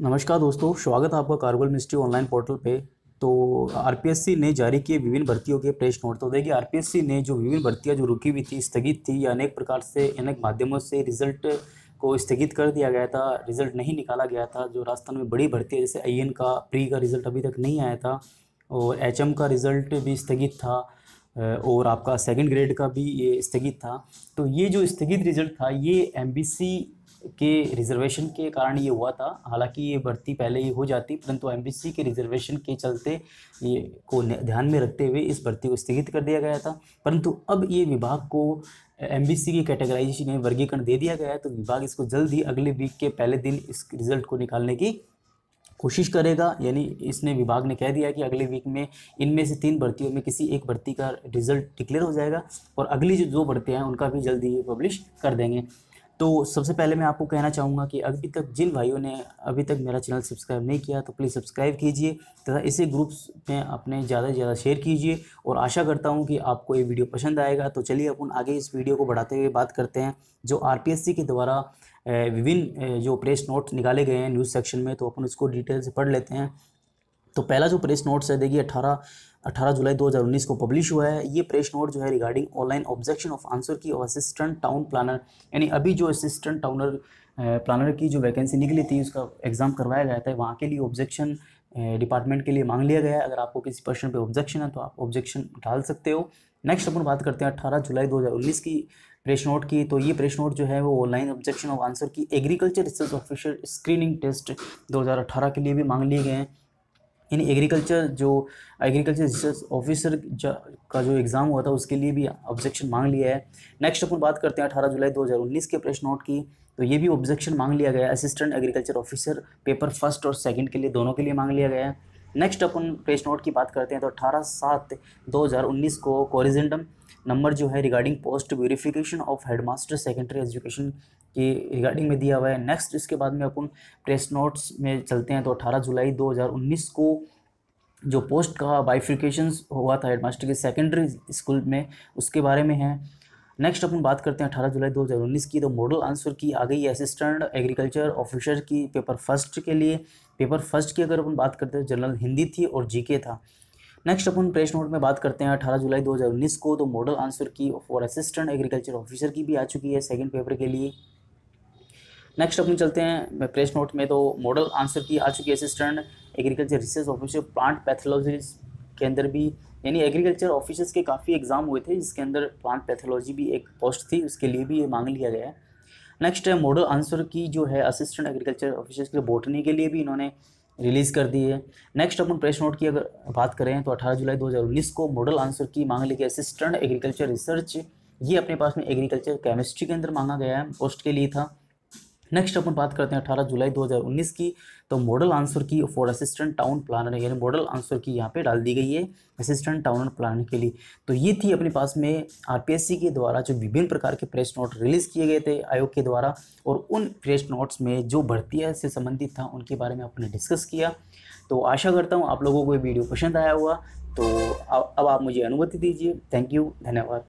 नमस्कार दोस्तों स्वागत है आपका कार्गोल मिनिस्ट्री ऑनलाइन पोर्टल पे तो आरपीएससी ने जारी किए विभिन्न भर्तियों के प्रेस नोट तो देखिए आरपीएससी ने जो विभिन्न भर्तियां जो रुकी हुई थी स्थगित थी या अनेक प्रकार से अनेक माध्यमों से रिजल्ट को स्थगित कर दिया गया था रिजल्ट नहीं निकाला गया था जो राजस्थान में बड़ी भर्ती है जैसे आई का प्री का रिजल्ट अभी तक नहीं आया था और एच का रिजल्ट भी स्थगित था और आपका सेकंड ग्रेड का भी ये स्थगित था तो ये जो स्थगित रिजल्ट था ये एम के रिजर्वेशन के कारण ये हुआ था हालांकि ये भर्ती पहले ही हो जाती परंतु एम के रिजर्वेशन के चलते ये को ध्यान में रखते हुए इस भर्ती को स्थगित कर दिया गया था परंतु अब ये विभाग को एम की कैटेगराइजेशन में वर्गीकरण दे दिया गया है तो विभाग इसको जल्द ही अगले वीक के पहले दिन इस रिजल्ट को निकालने की कोशिश करेगा यानी इसने विभाग ने कह दिया कि अगले वीक में इनमें से तीन भर्तियों में किसी एक भर्ती का रिजल्ट डिक्लेयर हो जाएगा और अगली जो दो भर्तियाँ हैं उनका भी जल्दी ही पब्लिश कर देंगे तो सबसे पहले मैं आपको कहना चाहूँगा कि अभी तक जिन भाइयों ने अभी तक मेरा चैनल सब्सक्राइब नहीं किया तो प्लीज़ सब्सक्राइब कीजिए तथा इसे ग्रुप्स में अपने ज़्यादा से ज़्यादा शेयर कीजिए और आशा करता हूँ कि आपको ये वीडियो पसंद आएगा तो चलिए अपन आगे इस वीडियो को बढ़ाते हुए बात करते हैं जो आर के द्वारा विभिन्न जो प्रेस नोट निकाले गए हैं न्यूज़ सेक्शन में तो अपन उसको डिटेल से पढ़ लेते हैं तो पहला जो प्रेस नोट्स है देखिए अठारह अठारह जुलाई 2019 को पब्लिश हुआ है ये प्रेस नोट जो है regarding online objection of answer key और असिस्टेंट टाउन प्लानर यानी अभी जो असिस्टेंट टाउनर प्लानर की जो वैकेंसी निकली थी उसका एग्ज़ाम करवाया गया था वहाँ के लिए ऑब्जेक्शन डिपार्टमेंट के लिए मांग लिया गया है अगर आपको किसी पर्सन पर ऑब्जेक्शन है तो आप ऑब्जेक्शन डाल सकते हो नेक्स्ट अपन बात करते हैं अट्ठारह जुलाई दो की प्रेस नोट की तो ये प्रेस नोट जो है वो online objection of answer key agriculture research officer screening test दो के लिए भी मांग लिए गए हैं इन एग्रीकल्चर जो एग्रीकल्चर रिसर्च ऑफिसर का जो एग्ज़ाम हुआ था उसके लिए भी ऑब्जेक्शन मांग लिया है नेक्स्ट अपन बात करते हैं अठारह जुलाई 2019 के प्रेस नोट की तो ये भी ऑब्जेक्शन मांग लिया गया है assistant agriculture officer paper first और सेकंड के लिए दोनों के लिए मांग लिया गया है नेक्स्ट अपन प्रेस नोट की बात करते हैं तो अठारह सात दो हज़ार उन्नीस को कोरिजेंडम नंबर जो है regarding post verification of headmaster secondary education की रिगार्डिंग में दिया हुआ है नेक्स्ट इसके बाद में अपन प्रेस नोट्स में चलते हैं तो अठारह जुलाई दो हज़ार उन्नीस को जो पोस्ट का बाइफिकेशन हुआ था हेडमास्टर के सेकेंडरी स्कूल में उसके बारे में है नेक्स्ट अपन बात करते हैं अठारह जुलाई 2019 की तो मॉडल आंसर की आ गई असिस्टेंट एग्रीकल्चर ऑफिसर की पेपर फर्स्ट के लिए पेपर फर्स्ट की अगर अपन बात करते हैं जनरल हिंदी थी और जीके था नेक्स्ट अपन प्रेस नोट में बात करते हैं अठारह जुलाई उन्नीस को तो मॉडल आंसर की और असिस्टेंट एग्रीकल्चर ऑफिसर की भी आ चुकी है सेकेंड पेपर के लिए नेक्स्ट अपन चलते हैं प्रेस नोट में तो मॉडल आंसर की आ चुकी है assistant agriculture research officer plant pathologist के अंदर भी यानी एग्रीकल्चर ऑफिसर्स के काफ़ी एग्ज़ाम हुए थे जिसके अंदर प्लांट पैथोलॉजी भी एक पोस्ट थी उसके लिए भी ये मांग लिया गया है नेक्स्ट है मॉडल आंसर की जो है असिस्टेंट एग्रीकल्चर ऑफिसर्स के बोटनी के लिए भी इन्होंने रिलीज़ कर दी है नेक्स्ट अपन प्रेस नोट की अगर बात करें तो 18 जुलाई 2019 को मॉडल आंसर की मांग ली गई असिस्टेंट एग्रीकल्चर रिसर्च ये अपने पास में एग्रीकल्चर केमिस्ट्री के अंदर मांगा गया है पोस्ट के लिए था नेक्स्ट अपन बात करते हैं 18 जुलाई 2019 की तो model answer key for assistant town planner यानी मॉडल आंसर की यहाँ पे डाल दी गई है असिस्टेंट टाउन प्लानर के लिए तो ये थी अपने पास में आरपीएससी के द्वारा जो विभिन्न प्रकार के प्रेस नोट रिलीज़ किए गए थे आयोग के द्वारा और उन प्रेस नोट्स में जो भर्तियाँ से संबंधित था उनके बारे में आपने डिस्कस किया तो आशा करता हूँ आप लोगों को ये वीडियो पसंद आया हुआ तो अब आप मुझे अनुमति दीजिए थैंक यू धन्यवाद